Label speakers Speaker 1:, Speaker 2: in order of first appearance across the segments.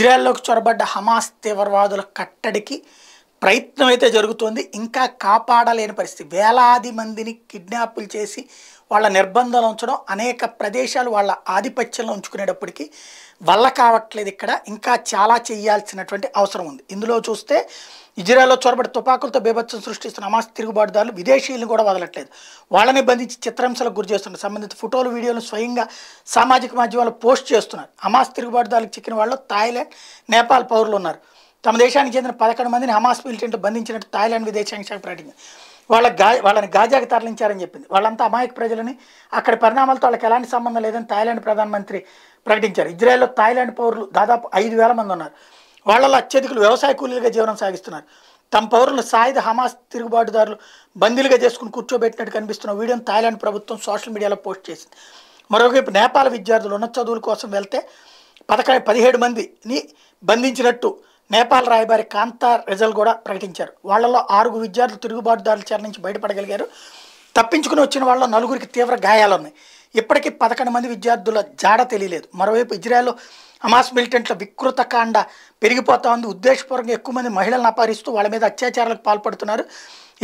Speaker 1: ఇజ్రాయెల్లోకి చొరబడ్డ Hamas తీవ్రవాదుల కట్టడికి ప్రయత్నం అయితే జరుగుతోంది ఇంకా కాపాడలేని పరిస్థితి వేలాది మందిని కిడ్నాపులు చేసి వాళ్ళ నిర్బంధాలు ఉంచడం అనేక ప్రదేశాలు వాళ్ళ ఆధిపత్యంలో ఉంచుకునేటప్పటికీ వల్ల కావట్లేదు ఇక్కడ ఇంకా చాలా చేయాల్సినటువంటి అవసరం ఉంది ఇందులో చూస్తే ఇజ్రాయెల్లో చొరబడి తుపాకులతో బీభత్సం సృష్టిస్తున్న అమాస్ తిరుగుబాటుదారులు విదేశీయులను కూడా వదలట్లేదు వాళ్ళని బంధించి చిత్రాంశాలకు గురి చేస్తున్నారు సంబంధిత ఫోటోలు వీడియోలు స్వయంగా సామాజిక మాధ్యమాల్లో పోస్ట్ చేస్తున్నారు అమాస్ తిరుగుబాటుదారులకు చిక్కిన వాళ్ళు థాయిలాండ్ నేపాల్ పౌరులు ఉన్నారు తమ దేశానికి చెందిన పదకొండు మందిని హమాస్ పిలిచింటూ బంధించినట్టు థాయిలాండ్ విదేశాంగ శాఖ ప్రకటించింది వాళ్ళ గా వాళ్ళని గాజాకి తరలించారని చెప్పింది వాళ్ళంతా అమాయక ప్రజలని అక్కడి పరిణామాలతో వాళ్ళకి ఎలాంటి సంబంధం లేదని థాయిలాండ్ ప్రధానమంత్రి ప్రకటించారు ఇజ్రాయెల్లో థాయిలాండ్ పౌరులు దాదాపు ఐదు వేల మంది ఉన్నారు వాళ్ళలో అత్యధికులు వ్యవసాయ కూలీలుగా జీవనం సాగిస్తున్నారు తమ పౌరులను సాయుధ హమాస్ తిరుగుబాటుదారులు బందీలుగా చేసుకుని కూర్చోబెట్టినట్టు కనిపిస్తున్న వీడియోను థాయిలాండ్ ప్రభుత్వం సోషల్ మీడియాలో పోస్ట్ చేసింది మరోవైపు నేపాల విద్యార్థులు ఉన్నత చదువుల కోసం వెళ్తే పదక పదిహేడు మందిని బంధించినట్టు నేపాల్ రాయబారి కాంతా రిజల్ట్ కూడా ప్రకటించారు వాళ్లలో ఆరుగు విద్యార్థులు తిరుగుబాటుదారుల చేర నుంచి బయటపడగలిగారు తప్పించుకుని వచ్చిన వాళ్ళ నలుగురికి తీవ్ర గాయాలున్నాయి ఇప్పటికీ పదకొండు మంది విద్యార్థుల జాడ తెలియలేదు మరోవైపు ఇజ్రాయెల్ హమాస్ మిలిటెంట్ల వికృత కాండ పెరిగిపోతా ఉంది ఉద్దేశపూర్వకంగా ఎక్కువ మంది మహిళలను అపహరిస్తూ వాళ్ళ మీద అత్యాచారాలకు పాల్పడుతున్నారు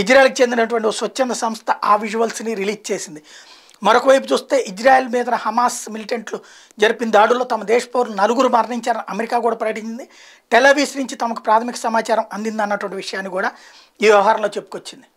Speaker 1: ఇజ్రాయెల్కి చెందినటువంటి స్వచ్ఛంద సంస్థ ఆ విజువల్స్ని రిలీజ్ చేసింది మరొక వైపు చూస్తే ఇజ్రాయెల్ మీద హమాస్ మిలిటెంట్లు జరిపిన దాడుల్లో తమ దేశ పౌరులు నలుగురు మరణించారని అమెరికా కూడా ప్రకటించింది టెలవీస్ నుంచి తమకు ప్రాథమిక సమాచారం అందిందన్నటువంటి విషయాన్ని కూడా ఈ వ్యవహారంలో చెప్పుకొచ్చింది